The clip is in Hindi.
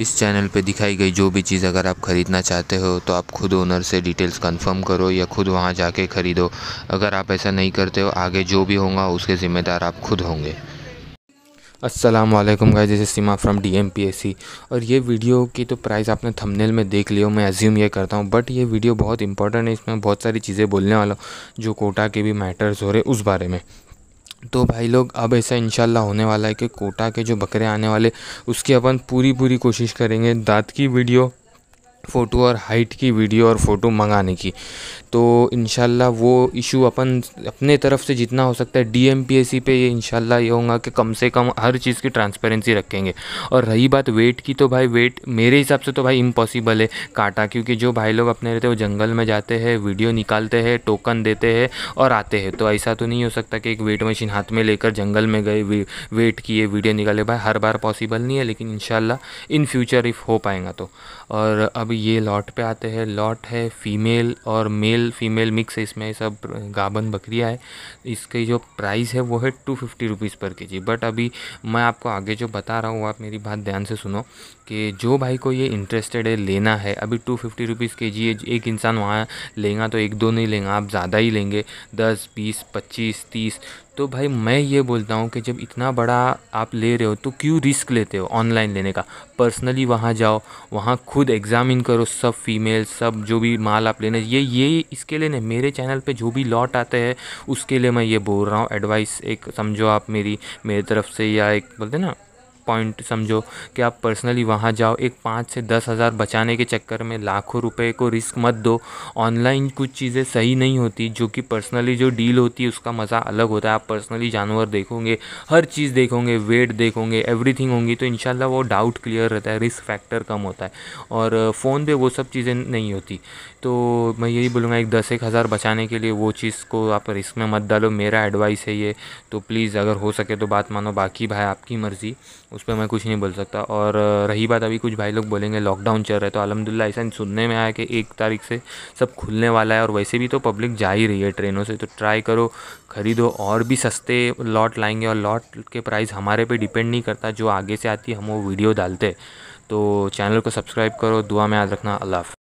इस चैनल पे दिखाई गई जो भी चीज़ अगर आप ख़रीदना चाहते हो तो आप खुद ओनर से डिटेल्स कंफर्म करो या खुद वहाँ जाके ख़रीदो अगर आप ऐसा नहीं करते हो आगे जो भी होगा उसके ज़िम्मेदार आप खुद होंगे असलम वालेकुम guys D M Seema from DMPSC और ये वीडियो की तो प्राइस आपने थंबनेल में देख लियो मैं एज्यूम ये करता हूँ बट ये वीडियो बहुत इंपॉर्टेंट है इसमें बहुत सारी चीज़ें बोलने वाला हूँ जो कोटा के भी मैटर्स हो रहे उस बारे में तो भाई लोग अब ऐसा इंशाल्लाह होने वाला है कि कोटा के जो बकरे आने वाले उसकी अपन पूरी पूरी कोशिश करेंगे दांत की वीडियो फ़ोटो और हाइट की वीडियो और फ़ोटो मंगाने की तो इन वो इशू अपन अपने तरफ से जितना हो सकता है D M P S C पे ये इन ये होगा कि कम से कम हर चीज़ की ट्रांसपेरेंसी रखेंगे और रही बात वेट की तो भाई वेट मेरे हिसाब से तो भाई इम्पॉसिबल है काटा क्योंकि जो भाई लोग अपने रहते हैं वो जंगल में जाते हैं वीडियो निकालते हैं टोकन देते हैं और आते हैं तो ऐसा तो नहीं हो सकता कि एक वेट मशीन हाथ में लेकर जंगल में गए वेट किए वीडियो निकाले भाई हर बार पॉसिबल नहीं है लेकिन इन इन फ्यूचर इफ़ हो पाएगा तो और अब ये लॉट पर आते हैं लॉट है फीमेल और मेल मेल फीमेल मिक्स है इसमें सब गाबन बकरियाँ है इसकी जो प्राइस है वो है टू फिफ्टी रुपीज़ पर के जी बट अभी मैं आपको आगे जो बता रहा हूँ आप मेरी बात ध्यान से सुनो कि जो भाई को ये इंटरेस्टेड है लेना है अभी टू फिफ्टी रुपीज़ के जी एक इंसान वहाँ लेगा तो एक दो नहीं लेंगे आप ज़्यादा ही लेंगे दस बीस पच्चीस तीस तो भाई मैं ये बोलता हूँ कि जब इतना बड़ा आप ले रहे हो तो क्यों रिस्क लेते हो ऑनलाइन लेने का पर्सनली वहाँ जाओ वहाँ खुद एग्ज़ामिन करो सब फीमेल सब जो भी माल आप लेने ये ये इसके लिए नहीं मेरे चैनल पे जो भी लॉट आते हैं उसके लिए मैं ये बोल रहा हूँ एडवाइस एक समझो आप मेरी मेरी तरफ से या एक बोलते ना पॉइंट समझो कि आप पर्सनली वहाँ जाओ एक पाँच से दस हज़ार बचाने के चक्कर में लाखों रुपए को रिस्क मत दो ऑनलाइन कुछ चीज़ें सही नहीं होती जो कि पर्सनली जो डील होती है उसका मज़ा अलग होता है आप पर्सनली जानवर देखोगे हर चीज़ देखोगे वेट देखोगे एवरी होंगी तो इन वो डाउट क्लियर रहता है रिस्क फैक्टर कम होता है और फ़ोन पर वो सब चीज़ें नहीं होती तो मैं यही बोलूँगा एक दस एक हज़ार बचाने के लिए वो चीज़ को आप रिस्क में मत डालो मेरा एडवाइस है ये तो प्लीज़ अगर हो सके तो बात मानो बाकी भाई आपकी मर्ज़ी उस पर मैं कुछ नहीं बोल सकता और रही बात अभी कुछ भाई लोग बोलेंगे लॉकडाउन चल रहा है तो अलहमदिल्ला ऐसा सुनने में आया कि एक तारीख से सब खुलने वाला है और वैसे भी तो पब्लिक जा ही रही है ट्रेनों से तो ट्राई करो ख़रीदो और भी सस्ते लॉट लाएंगे और लॉट के प्राइस हमारे पे डिपेंड नहीं करता जो आगे से आती है हम वो वीडियो डालते तो चैनल को सब्सक्राइब करो दुआ में याद रखना अल्लाह